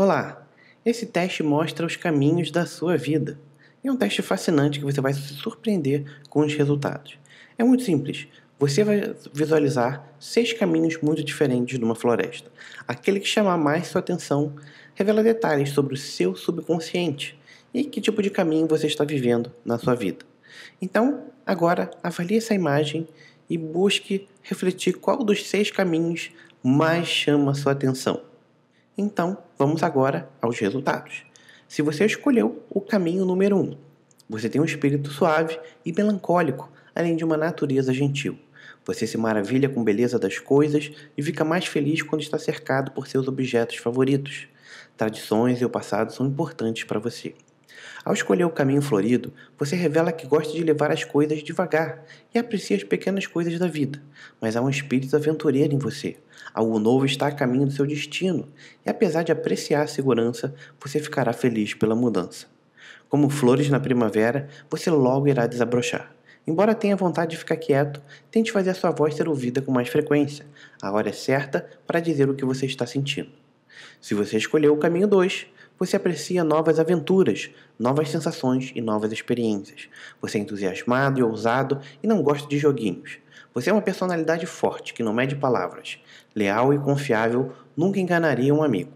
Olá! Esse teste mostra os caminhos da sua vida. É um teste fascinante que você vai se surpreender com os resultados. É muito simples. Você vai visualizar seis caminhos muito diferentes numa floresta. Aquele que chamar mais sua atenção revela detalhes sobre o seu subconsciente e que tipo de caminho você está vivendo na sua vida. Então, agora avalie essa imagem e busque refletir qual dos seis caminhos mais chama sua atenção. Então, vamos agora aos resultados. Se você escolheu o caminho número 1, um, você tem um espírito suave e melancólico, além de uma natureza gentil. Você se maravilha com a beleza das coisas e fica mais feliz quando está cercado por seus objetos favoritos. Tradições e o passado são importantes para você. Ao escolher o caminho florido, você revela que gosta de levar as coisas devagar e aprecia as pequenas coisas da vida, mas há um espírito aventureiro em você. Algo novo está a caminho do seu destino, e apesar de apreciar a segurança, você ficará feliz pela mudança. Como flores na primavera, você logo irá desabrochar. Embora tenha vontade de ficar quieto, tente fazer a sua voz ser ouvida com mais frequência. A hora é certa para dizer o que você está sentindo. Se você escolheu o caminho 2, você aprecia novas aventuras, novas sensações e novas experiências. Você é entusiasmado e ousado e não gosta de joguinhos. Você é uma personalidade forte que não mede palavras, leal e confiável, nunca enganaria um amigo.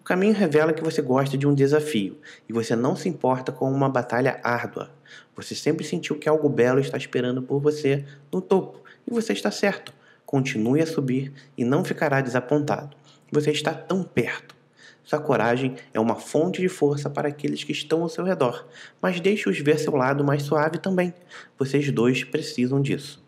O caminho revela que você gosta de um desafio e você não se importa com uma batalha árdua. Você sempre sentiu que algo belo está esperando por você no topo e você está certo. Continue a subir e não ficará desapontado. Você está tão perto. Sua coragem é uma fonte de força para aqueles que estão ao seu redor, mas deixe-os ver seu lado mais suave também. Vocês dois precisam disso.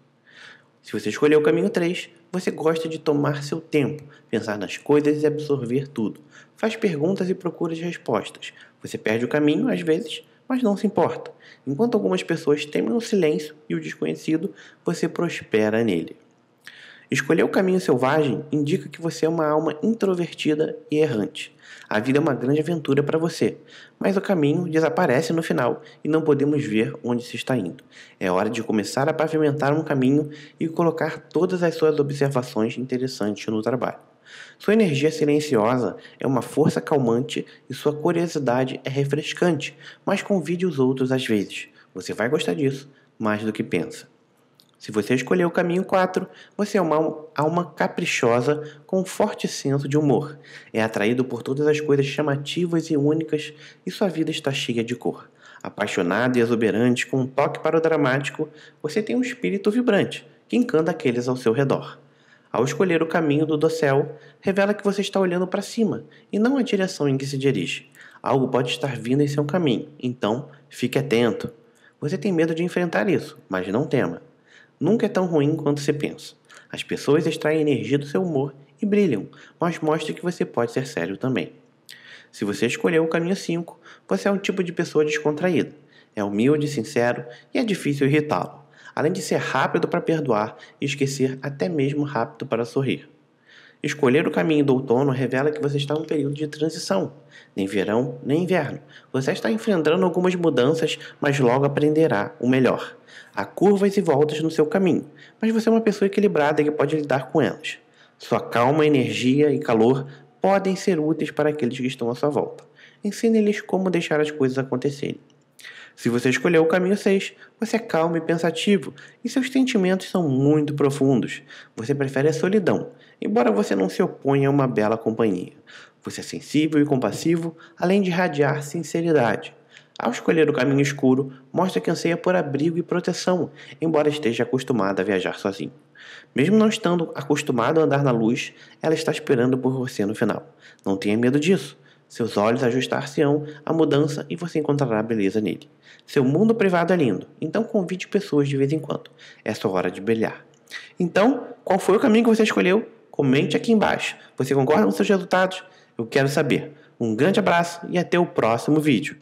Se você escolher o caminho 3, você gosta de tomar seu tempo, pensar nas coisas e absorver tudo. Faz perguntas e procura as respostas. Você perde o caminho, às vezes, mas não se importa. Enquanto algumas pessoas temem o silêncio e o desconhecido, você prospera nele. Escolher o caminho selvagem indica que você é uma alma introvertida e errante. A vida é uma grande aventura para você, mas o caminho desaparece no final e não podemos ver onde se está indo. É hora de começar a pavimentar um caminho e colocar todas as suas observações interessantes no trabalho. Sua energia silenciosa é uma força calmante e sua curiosidade é refrescante, mas convide os outros às vezes. Você vai gostar disso mais do que pensa. Se você escolher o caminho 4, você é uma alma caprichosa com um forte senso de humor. É atraído por todas as coisas chamativas e únicas e sua vida está cheia de cor. Apaixonado e exuberante, com um toque para o dramático, você tem um espírito vibrante que encanta aqueles ao seu redor. Ao escolher o caminho do dossel, revela que você está olhando para cima e não a direção em que se dirige. Algo pode estar vindo em seu caminho, então fique atento. Você tem medo de enfrentar isso, mas não tema nunca é tão ruim quanto se pensa. As pessoas extraem energia do seu humor e brilham, mas mostra que você pode ser sério também. Se você escolheu o caminho 5, você é um tipo de pessoa descontraída. É humilde, sincero e é difícil irritá-lo, além de ser rápido para perdoar e esquecer até mesmo rápido para sorrir. Escolher o caminho do outono revela que você está em um período de transição, nem verão nem inverno. Você está enfrentando algumas mudanças, mas logo aprenderá o melhor. Há curvas e voltas no seu caminho, mas você é uma pessoa equilibrada que pode lidar com elas. Sua calma, energia e calor podem ser úteis para aqueles que estão à sua volta. Ensine-lhes como deixar as coisas acontecerem. Se você escolheu o caminho 6, você é calmo e pensativo e seus sentimentos são muito profundos. Você prefere a solidão, embora você não se oponha a uma bela companhia. Você é sensível e compassivo, além de radiar sinceridade. Ao escolher o caminho escuro, mostra que anseia por abrigo e proteção, embora esteja acostumado a viajar sozinho. Mesmo não estando acostumado a andar na luz, ela está esperando por você no final. Não tenha medo disso. Seus olhos ajustar-se-ão à mudança e você encontrará beleza nele. Seu mundo privado é lindo, então convide pessoas de vez em quando. É sua hora de brilhar. Então, qual foi o caminho que você escolheu? Comente aqui embaixo. Você concorda com seus resultados? Eu quero saber. Um grande abraço e até o próximo vídeo.